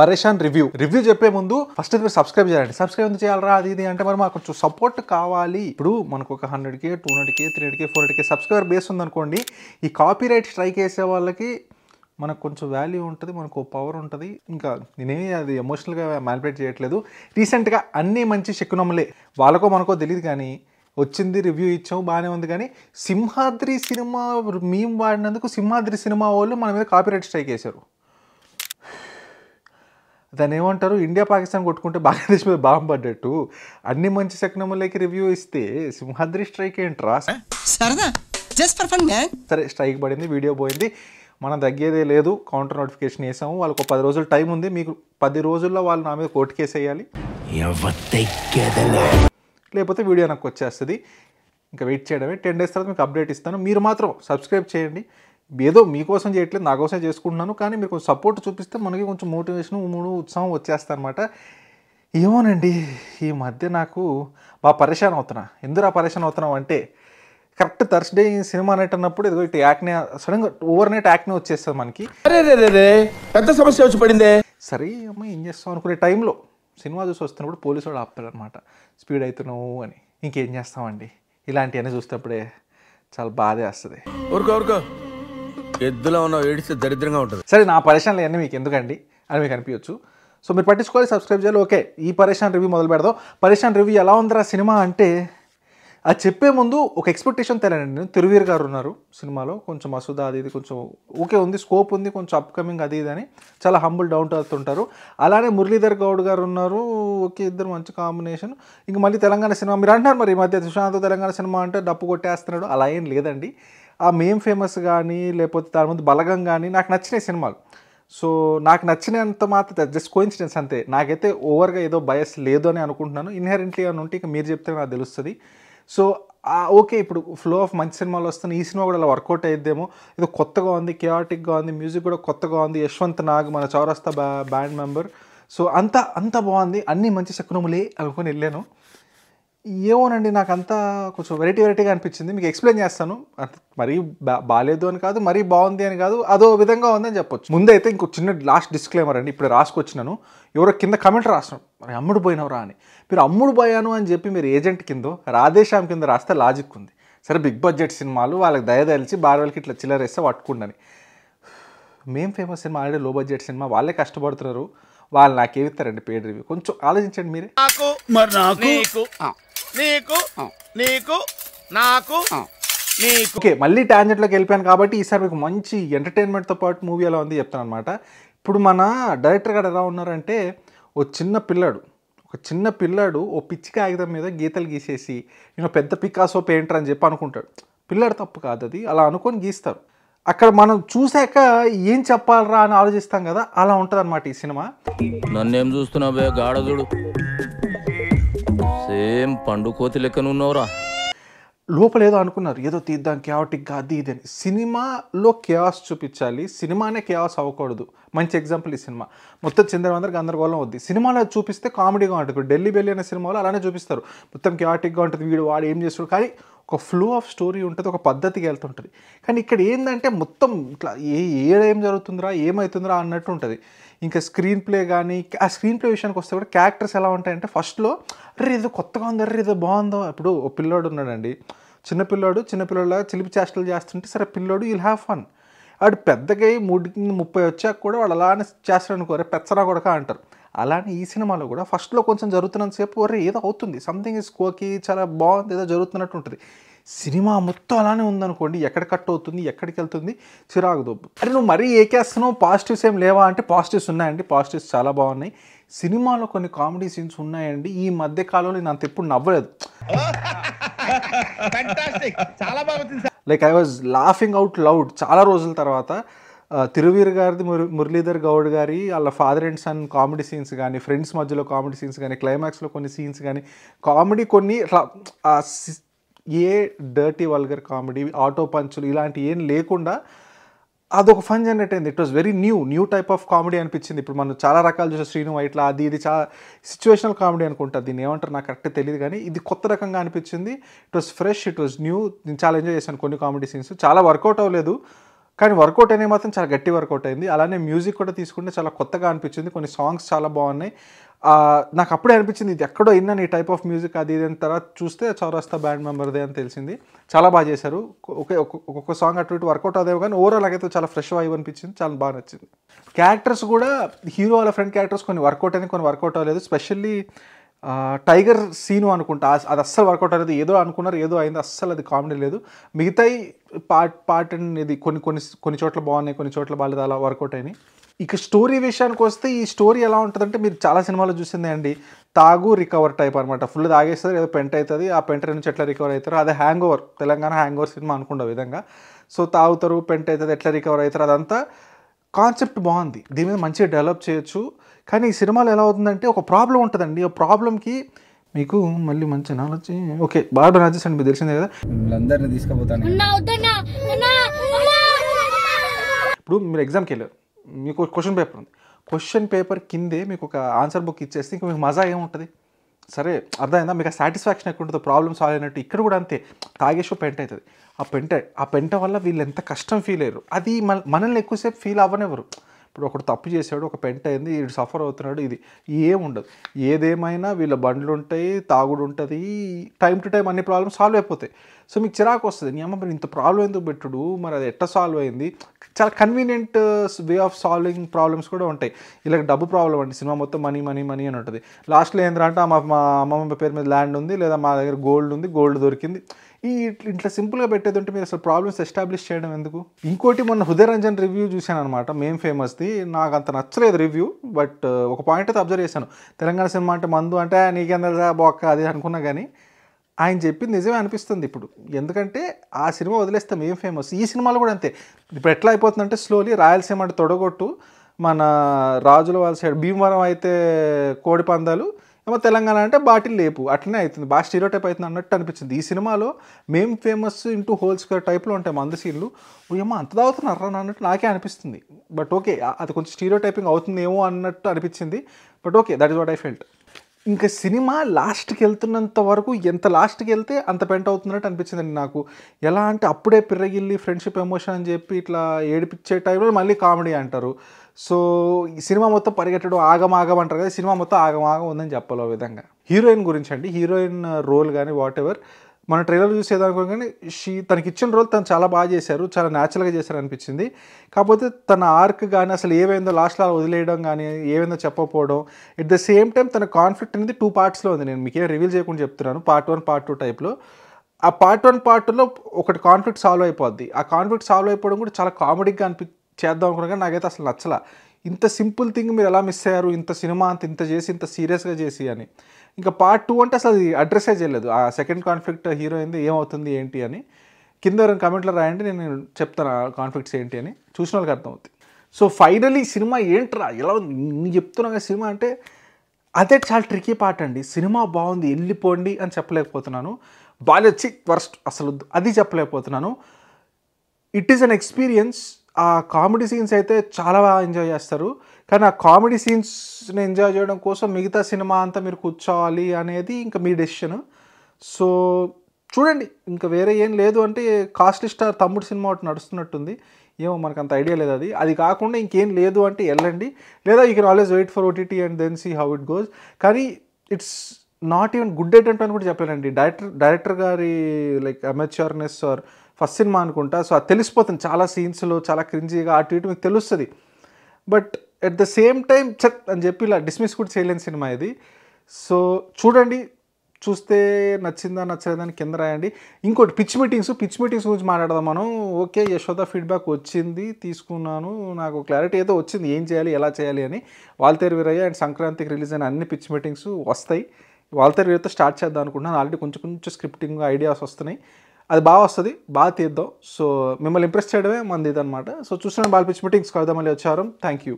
పరేషాన్ review review చెప్పే ముందు ఫస్ట్ మీరు సబ్స్క్రైబ్ చేయండి సబ్స్క్రైబ్ ఎందుకు చేయాలరా అది ఇది అంటే మరి మాకు కొంచెం సపోర్ట్ కావాలి ఇప్పుడు మనకు ఒక hundred K two hundred K three hundred K four hundred K subscriber base ఉందనుకోండి ఈ కాపీ రైట్ స్ట్రైక్ చేసే వాళ్ళకి మనకు కొంచెం వాల్యూ ఉంటుంది మనకు పవర్ ఉంటుంది ఇంకా నేనేమి అది ఎమోషనల్గా మ్యానిపులేట్ చేయట్లేదు రీసెంట్గా అన్నీ మంచి శకునములే వాళ్ళకో మనకో తెలియదు కానీ వచ్చింది రివ్యూ ఇచ్చాము బాగానే ఉంది కానీ సింహాద్రి సినిమా మేము వాడినందుకు సింహాద్రి సినిమా వాళ్ళు మన మీద కాపీరైట్ స్ట్రైక్ చేశారు దాని ఏమంటారు ఇండియా పాకిస్తాన్ కొట్టుకుంటే బంగ్లాదేశ్ మీద బాంబు పడ్డట్టు అన్ని మంచి శకనములకి రివ్యూ ఇస్తే సింహాద్రి స్ట్రైక్ ఏంట్రా సరే స్ట్రైక్ పడింది వీడియో పోయింది మనం తగ్గేదే లేదు కౌంటర్ నోటిఫికేషన్ వేసాము వాళ్ళకు పది రోజులు టైం ఉంది మీకు పది రోజుల్లో వాళ్ళు నా మీద కోర్టు కేసు వేయాలి లేకపోతే వీడియో నాకు వచ్చేస్తుంది ఇంకా వెయిట్ చేయడమే టెన్ డేస్ తర్వాత మీకు అప్డేట్ ఇస్తాను మీరు మాత్రం సబ్స్క్రైబ్ చేయండి ఏదో మీకోసం చేయట్లేదు నా కోసం చేసుకుంటున్నాను కానీ మీరు కొంచెం సపోర్ట్ చూపిస్తే మనకి కొంచెం మోటివేషన్ మూడు ఉత్సాహం వచ్చేస్తా అనమాట ఏమోనండి ఈ మధ్య నాకు బాగా పరేషాన్ అవుతున్నా ఎందురా పరేషాన్ అవుతున్నాం అంటే కరెక్ట్ థర్స్డే సినిమా నైట్ అన్నప్పుడు ఏదో ఇటు యాక్నే సడన్గా ఓవర్ నైట్ యాక్నే వచ్చేస్తుంది మనకి పెద్ద సమస్య వచ్చి పడిందే సరే అమ్మ ఏం చేస్తాం అనుకునే టైంలో సినిమా చూసి వస్తున్నప్పుడు పోలీసు వాడు అనమాట స్పీడ్ అవుతున్నావు అని ఇంకేం చేస్తామండి ఇలాంటివన్నీ చూసినప్పుడే చాలా బాధ వేస్తుంది ఊరుకో ఊరుకో ఎద్దులో ఉన్న ఏడిస్తే దరిద్రంగా ఉంటుంది సరే నా పరిశ్రమలు అన్నీ మీకు ఎందుకండి అని మీకు అనిపించచ్చు సో మీరు పట్టించుకోవాలి సబ్స్క్రైబ్ చేయాలి ఓకే ఈ పరేషాన్ రివ్యూ మొదలు పెడదాం పరేషాన్ రివ్యూ ఎలా ఉందిరా సినిమా అంటే అది చెప్పే ముందు ఒక ఎక్స్పెక్టేషన్ తెలియండి తిరువీర్ గారు ఉన్నారు సినిమాలో కొంచెం మసూద అది ఇది కొంచెం ఓకే ఉంది స్కోప్ ఉంది కొంచెం అప్కమింగ్ అది ఇది అని చాలా హంబుల్ డౌన్ టు ఉంటారు అలానే మురళీధర్ గౌడ్ గారు ఉన్నారు ఓకే ఇద్దరు మంచి కాంబినేషన్ ఇంక మళ్ళీ తెలంగాణ సినిమా మీరు అంటున్నారు మరి ఈ మధ్య సుశాంత్ తెలంగాణ సినిమా అంటే డప్పు కొట్టేస్తున్నాడు అలా ఏం లేదండి ఆ మేం ఫేమస్ కానీ లేకపోతే దాని ముందు బలగం కానీ నాకు నచ్చినాయి సినిమాలు సో నాకు నచ్చినంత మాత్రం జస్ట్ కోయిన్సిడెన్స్ అంతే నాకైతే ఓవర్గా ఏదో బయస్ లేదు అని అనుకుంటున్నాను ఇన్హెరెంట్లీ అని ఉంటే ఇక మీరు చెప్తే నాకు తెలుస్తుంది సో ఓకే ఇప్పుడు ఫ్లో ఆఫ్ మంచి సినిమాలు వస్తుంది ఈ సినిమా కూడా అలా వర్కౌట్ అయ్యేదేమో ఇది కొత్తగా ఉంది కియాటిక్గా ఉంది మ్యూజిక్ కూడా కొత్తగా ఉంది యశ్వంత్ నాగ్ మన చౌరస్తా బ్యాండ్ మెంబర్ సో అంత అంత బాగుంది అన్నీ మంచి శకునములే అనుకుని వెళ్ళాను ఏమోనండి నాకు అంతా కొంచెం వెరైటీ వెరైటీగా అనిపించింది మీకు ఎక్స్ప్లెయిన్ చేస్తాను మరీ బా బాగాలేదు అని కాదు మరీ బాగుంది అని కాదు అదో విధంగా ఉందని చెప్పొచ్చు ముందైతే ఇంకో చిన్న లాస్ట్ డిస్క్లైమర్ అండి ఇప్పుడు రాసుకొచ్చినాను ఎవరో కింద కమెంట్ రాస్తున్నాం మరి అమ్ముడు పోయినవరా అని మీరు అమ్ముడు పోయాను అని చెప్పి మీరు ఏజెంట్ కింద రాధేశ్యామ్ కింద రాస్తే లాజిక్ ఉంది సరే బిగ్ బడ్జెట్ సినిమాలు వాళ్ళకి దయదలిచి బార్వెల్కి ఇట్లా చిల్లరేస్తే పట్టుకుండని మేం ఫేమస్ సినిమా ఆల్రెడీ లో బడ్జెట్ సినిమా వాళ్ళే కష్టపడుతున్నారు వాళ్ళు నాకేమిస్తారండి పేడ్ రివ్యూ కొంచెం ఆలోచించండి మీరే మరి నాకు నీకు నీకు నాకు నీకు ఓకే మళ్ళీ ట్యాంజెట్లోకి వెళ్ళిపోయాను కాబట్టి ఈసారి మీకు మంచి ఎంటర్టైన్మెంట్తో పాటు మూవీ ఎలా ఉంది చెప్తాను అనమాట ఇప్పుడు మన డైరెక్టర్ గారు ఎలా ఉన్నారంటే ఓ చిన్న పిల్లాడు ఒక చిన్న పిల్లాడు ఓ పిచ్చి కాగితం మీద గీతలు గీసేసి నేను పెద్ద పికాసో పెయింటర్ అని చెప్పి అనుకుంటాడు పిల్లాడు తప్పు కాదు అది అలా అనుకొని గీస్తారు అక్కడ మనం చూసాక ఏం చెప్పాలరా అని ఆలోచిస్తాం కదా అలా ఉంటుంది అనమాట ఈ సినిమా నన్ను ఏం చూస్తున్నావు గాడదుడు ఏం పండు కోతి లోపల లోపలేదో అనుకున్నారు ఏదో తీద్దాం కేయాటిక్గా అది ఇది అని సినిమాలో కేయాస్ చూపించాలి సినిమానే కేయాస్ అవ్వకూడదు మంచి ఎగ్జాంపుల్ ఈ సినిమా మొత్తం చంద్రమందర్ గందరగోళం వద్ది సినిమాలో చూపిస్తే కామెడీగా ఉంటుంది ఇప్పుడు ఢిల్లీ బెల్లి అనే సినిమాలో అలానే చూపిస్తారు మొత్తం కేయాటిక్గా ఉంటుంది వీడు వాడు ఏం చేస్తాడు కానీ ఒక ఫ్లో ఆఫ్ స్టోరీ ఉంటుంది ఒక పద్ధతికి వెళ్తుంటుంది కానీ ఇక్కడ ఏంటంటే మొత్తం ఇట్లా ఏ ఏం జరుగుతుందిరా ఏమవుతుందిరా అన్నట్టు ఉంటుంది ఇంకా స్క్రీన్ ప్లే కానీ ఆ స్క్రీన్ ప్లే విషయానికి వస్తే కూడా క్యారెక్టర్స్ ఎలా ఉంటాయంటే ఫస్ట్లో అరే ఇది కొత్తగా ఉంది అరే ఇది బాగుందో ఇప్పుడు ఓ పిల్లోడు ఉన్నాడండి చిన్నపిల్లోడు చిన్నపిల్లలా చిలిపి చేష్టలు చేస్తుంటే సరే పిల్లోడు యుల్ హ్యావ్ ఫన్ వాడు పెద్దగా మూడు ముప్పై వచ్చాక కూడా వాడు అలానే చేస్తాడు అనుకోరే పెచ్చరా కొడక అంటారు అలానే ఈ సినిమాలో కూడా ఫస్ట్లో కొంచెం సేపు వరే ఏదో అవుతుంది సంథింగ్ ఇస్ కోకి చాలా బాగుంది ఏదో జరుగుతున్నట్టు ఉంటుంది సినిమా మొత్తం అలానే ఉందనుకోండి ఎక్కడ కట్ అవుతుంది ఎక్కడికి వెళ్తుంది చిరాకు దొబ్బు అంటే నువ్వు మరీ ఏకేస్తున్నావు పాజిటివ్స్ ఏం లేవా అంటే పాజిటివ్స్ ఉన్నాయండి పాజిటివ్స్ చాలా బాగున్నాయి సినిమాలో కొన్ని కామెడీ సీన్స్ ఉన్నాయండి ఈ మధ్య కాలంలో నేను అంత ఎప్పుడు నవ్వలేదు like I was laughing out loud చాలా రోజుల తర్వాత తిరువీర్ గారిది మురళీధర్ గౌడ్ గారి వాళ్ళ father and son comedy scenes కానీ ఫ్రెండ్స్ మధ్యలో కామెడీ సీన్స్ కానీ క్లైమాక్స్లో కొన్ని సీన్స్ కానీ కామెడీ కొన్ని ఏ డర్టీ వల్గర్ కామెడీ ఆటో పంచులు ఇలాంటి ఏం లేకుండా అదొక ఫన్ జనరేట్ అయింది it was very new new type of comedy అనిపించింది ఇప్పుడు మనం చాలా రకాలు చూసే శ్రీను ఇట్లా అది ఇది చాలా సిచ్యువేషనల్ కామెడీ అనుకుంటా దీన్ని ఏమంటారు నాకు కరెక్ట్ తెలియదు కానీ ఇది కొత్త రకంగా అనిపించింది it was fresh it was new నేను చాలా ఎంజాయ్ చేశాను కొన్ని కామెడీ సీన్స్ చాలా వర్కౌట్ అవ్వలేదు కానీ వర్కౌట్ అనేది మాత్రం చాలా గట్టి వర్కౌట్ అయింది అలానే మ్యూజిక్ కూడా తీసుకుంటే చాలా కొత్తగా అనిపించింది కొన్ని సాంగ్స్ చాలా బాగున్నాయి నాకు అప్పుడే అనిపించింది ఇది ఎక్కడో విన్నాను ఈ టైప్ ఆఫ్ మ్యూజిక్ అది ఇది తర్వాత చూస్తే చౌరస్తా బ్యాండ్ మెంబర్దే అని తెలిసింది చాలా బాగా చేశారు ఒకే ఒక్కొక్క సాంగ్ అటు ఇటు వర్కౌట్ అదేవి కానీ ఓవరాల్ అయితే చాలా ఫ్రెష్ వైవ్ అనిపించింది చాలా బాగా నచ్చింది క్యారెక్టర్స్ కూడా హీరో వాళ్ళ ఫ్రెండ్ క్యారెక్టర్స్ కొన్ని వర్కౌట్ అయినా కొన్ని వర్కౌట్ అవ్వలేదు స్పెషల్లీ టైగర్ సీను అనుకుంటా అది అస్సలు వర్కౌట్ అనేది ఏదో అనుకున్నారు ఏదో అయింది అస్సలు అది కామెడీ లేదు మిగతా పార్ట్ పార్ట్ అనేది కొన్ని కొన్ని కొన్ని చోట్ల బాగున్నాయి కొన్ని చోట్ల బాగాలేదు అలా వర్కౌట్ అయినాయి ఇక స్టోరీ విషయానికి వస్తే ఈ స్టోరీ ఎలా ఉంటుందంటే మీరు చాలా సినిమాలు చూసిందే అండి తాగు రికవర్ టైప్ అనమాట ఫుల్ తాగేస్తారు ఏదో పెంట్ అవుతుంది ఆ పెంట నుంచి ఎట్లా రికవర్ అవుతారు అదే hangover Telangana hangover సినిమా అనుకున్న విధంగా సో తాగుతారు పెంట్ అవుతుంది ఎట్లా రికవర్ అవుతారు అదంతా కాన్సెప్ట్ బాగుంది దీని మీద మంచిగా డెవలప్ చేయొచ్చు కానీ ఈ సినిమాలో ఎలా అవుతుందంటే ఒక ప్రాబ్లం ఉంటుందండి ఆ ప్రాబ్లంకి మీకు మళ్ళీ మంచి నాలెడ్జ్ ఓకే బాగా రాజేష్ అండి మీకు తెలిసిందే కదా అందరిని తీసుకుపోతాను ఇప్పుడు మీరు ఎగ్జామ్కి వెళ్ళారు మీకు క్వశ్చన్ పేపర్ ఉంది క్వశ్చన్ పేపర్ కిందే మీకు ఒక ఆన్సర్ బుక్ ఇచ్చేస్తే ఇంకా మీకు మజా ఏముంటుంది సరే అర్థమైందా మీకు ఆ సాటిస్ఫాక్షన్ ఎక్కువ ఉంటుందో ప్రాబ్లమ్ సాల్వ్ అయినట్టు ఇక్కడ కూడా అంతే తాగేసి పెంట అవుతుంది ఆ పెంట ఆ పెంట వల్ల వీళ్ళు ఎంత కష్టం ఫీల్ అయ్యారు అది మన మనల్ని ఎక్కువసేపు ఫీల్ అవ్వనివ్వరు ఇప్పుడు ఒకడు తప్పు చేశాడు ఒక పెంట అయింది వీడు సఫర్ అవుతున్నాడు ఇది ఏముండదు ఏదేమైనా వీళ్ళ బండ్లు ఉంటాయి తాగుడు ఉంటుంది టైం టు టైం అన్ని ప్రాబ్లమ్స్ సాల్వ్ అయిపోతాయి సో మీకు చిరాకు వస్తుంది నీ అమ్మ మరి ఇంత ప్రాబ్లం ఎందుకు పెట్టుడు మరి అది ఎట్లా సాల్వ్ అయింది చాలా convenient way of solving problems కూడా ఉంటాయి ఇలాగ డబ్బు ప్రాబ్లం అండి సినిమా మొత్తం మనీ మనీ మనీ అని ఉంటుంది లాస్ట్లో ఏంటంటే మా మా అమ్మమ్మ పేరు మీద ల్యాండ్ ఉంది లేదా మా దగ్గర గోల్డ్ ఉంది గోల్డ్ దొరికింది ఈ ఇట్లా సింపుల్గా పెట్టేది ఉంటే మీరు అసలు ప్రాబ్లమ్స్ ఎస్టాబ్లిష్ చేయడం ఎందుకు ఇంకోటి మొన్న హృదయరంజన్ రివ్యూ చూశాను అనమాట మేం ఫేమస్ది నాకు అంత నచ్చలేదు రివ్యూ బట్ uh, ఒక పాయింట్ అయితే అబ్జర్వ్ చేశాను తెలంగాణ సినిమా అంటే మందు అంటే నీకెందా తెలుసా బొక్క అది అనుకున్నా కానీ ఆయన చెప్పింది నిజమే అనిపిస్తుంది ఇప్పుడు ఎందుకంటే ఆ సినిమా వదిలేస్తాం ఏం ఫేమస్ ఈ సినిమాలు కూడా అంతే ఇప్పుడు ఎట్లా అయిపోతుందంటే స్లోలీ రాయలసీమ అంటే తొడగొట్టు మన రాజుల వాళ్ళ సైడ్ భీమవరం అయితే కోడి పందాలు ఏమో తెలంగాణ అంటే బాటిల్ లేపు అట్లనే అవుతుంది బాగా స్టీరో టైప్ అవుతుంది అన్నట్టు అనిపించింది ఈ సినిమాలో మేం ఫేమస్ ఇంటూ హోల్ స్క్వేర్ టైప్లో ఉంటాయి మంద సీన్లు ఏమో అంత దాగుతున్నారా అన్నట్టు నాకే అనిపిస్తుంది బట్ ఓకే అది కొంచెం స్టీరో టైపింగ్ అవుతుందేమో అన్నట్టు అనిపించింది but okay that is what I felt ఇంకా సినిమా లాస్ట్కి వెళ్తున్నంత వరకు ఎంత లాస్ట్కి వెళ్తే అంత పెంట్ అవుతున్నట్టు అనిపించిందండి నాకు ఎలా అంటే అప్పుడే పిర్రగిల్లి ఫ్రెండ్షిప్ ఎమోషన్ అని చెప్పి ఇట్లా ఏడిపించే టైంలో మళ్ళీ కామెడీ అంటారు సో సినిమా మొత్తం పరిగెట్టడం ఆగమాగం అంటారు కదా సినిమా మొత్తం ఆగమాగం ఉందని చెప్పాలి విధంగా హీరోయిన్ గురించి అండి హీరోయిన్ రోల్ కానీ వాట్ ఎవర్ మన ట్రైలర్ చూసేదానికి కానీ షీ తనకి ఇచ్చిన రోల్ తను చాలా బాగా చేశారు చాలా న్యాచురల్గా చేశారు అనిపించింది కాకపోతే తన ఆర్క్ కానీ అసలు ఏవైందో లాస్ట్లో అలా వదిలేయడం కానీ ఏవైందో చెప్పకపోవడం ఎట్ ద సేమ్ టైం తన కాన్ఫ్లిక్ట్ అనేది టూ పార్ట్స్లో ఉంది నేను మీకేం రివీల్ చేయకుండా చెప్తున్నాను పార్ట్ వన్ పార్ట్ టూ టైప్లో ఆ పార్ట్ వన్ పార్ట్లో ఒకటి కాన్ఫ్లిక్ట్ సాల్వ్ అయిపోద్ది ఆ కాన్ఫ్లిక్ట్ సాల్వ్ అయిపోవడం కూడా చాలా కామెడీగా అనిపి చేద్దాం అనుకున్నా కానీ నాకైతే అసలు నచ్చలా ఇంత సింపుల్ థింగ్ మీరు ఎలా మిస్ అయ్యారు ఇంత సినిమా అంత ఇంత చేసి ఇంత సీరియస్గా చేసి అని ఇంకా పార్ట్ టూ అంటే అసలు అది అడ్రస్సే చేయలేదు ఆ సెకండ్ కాన్ఫ్లిక్ట్ హీరోయింది ఏమవుతుంది ఏంటి అని కింద ఎవరైనా కామెంట్లో రాయండి నేను చెప్తాను ఆ కాన్ఫ్లిక్ట్స్ ఏంటి అని చూసిన వాళ్ళకి అర్థమవుతుంది సో ఫైనలీ సినిమా ఏంట్రా ఎలా ఉంది నేను చెప్తున్నా సినిమా అంటే అదే చాలా ట్రికీ పార్ట్ అండి సినిమా బాగుంది వెళ్ళిపోండి అని చెప్పలేకపోతున్నాను బాలొచ్చి వర్స్ట్ అసలు అది చెప్పలేకపోతున్నాను ఇట్ ఈస్ అన్ ఎక్స్పీరియన్స్ ఆ కామెడీ సీన్స్ అయితే చాలా బాగా ఎంజాయ్ చేస్తారు కానీ ఆ కామెడీ సీన్స్ని ఎంజాయ్ చేయడం కోసం మిగతా సినిమా అంతా మీరు కూర్చోవాలి అనేది ఇంకా మీ డెసిషన్ సో చూడండి ఇంకా వేరే ఏం లేదు అంటే కాస్ట్లీ స్టార్ తమ్ముడు సినిమా ఒకటి నడుస్తున్నట్టుంది ఏమో మనకు అంత ఐడియా లేదు అది అది కాకుండా ఇంకేం లేదు అంటే వెళ్ళండి లేదా you can always wait for OTT and then see how it goes కానీ it's not even good date అంటే అని కూడా చెప్పలేనండి డైరెక్టర్ డైరెక్టర్ గారి లైక్ అమెచ్యూర్నెస్ ఆర్ ఫస్ట్ సినిమా అనుకుంటా సో అది తెలిసిపోతుంది చాలా సీన్స్లో చాలా క్రింజీగా అటు ఇటు మీకు తెలుస్తుంది but at the same time చట్ అని చెప్పి ఇలా డిస్మిస్ కూడా చేయలేని సినిమా ఇది సో చూడండి చూస్తే నచ్చిందా నచ్చలేదని కింద రాయండి ఇంకోటి పిచ్ మీటింగ్స్ పిచ్ మీటింగ్స్ గురించి మాట్లాడదాం మనం ఓకే యశోద ఫీడ్బ్యాక్ వచ్చింది తీసుకున్నాను నాకు క్లారిటీ అయితే వచ్చింది ఏం చేయాలి ఎలా చేయాలి అని వాల్తేరు వీరయ్య అండ్ సంక్రాంతికి రిలీజ్ అయిన అన్ని పిచ్ మీటింగ్స్ వస్తాయి వాల్తేరు అయితే స్టార్ట్ చేద్దాం అనుకుంటున్నాను ఆల్రెడీ కొంచెం కొంచెం స్క్రిప్టింగ్ ఐడియాస్ వస్తున్నాయి అది బాగా వస్తుంది బాగా తీద్దాం సో మిమ్మల్ని ఇంప్రెస్ చేయడమే మంది ఇదనమాట సో చూసిన బాల్ పిచ్ మీటింగ్స్ కలుద్దాం మళ్ళీ వచ్చారు థ్యాంక్ యూ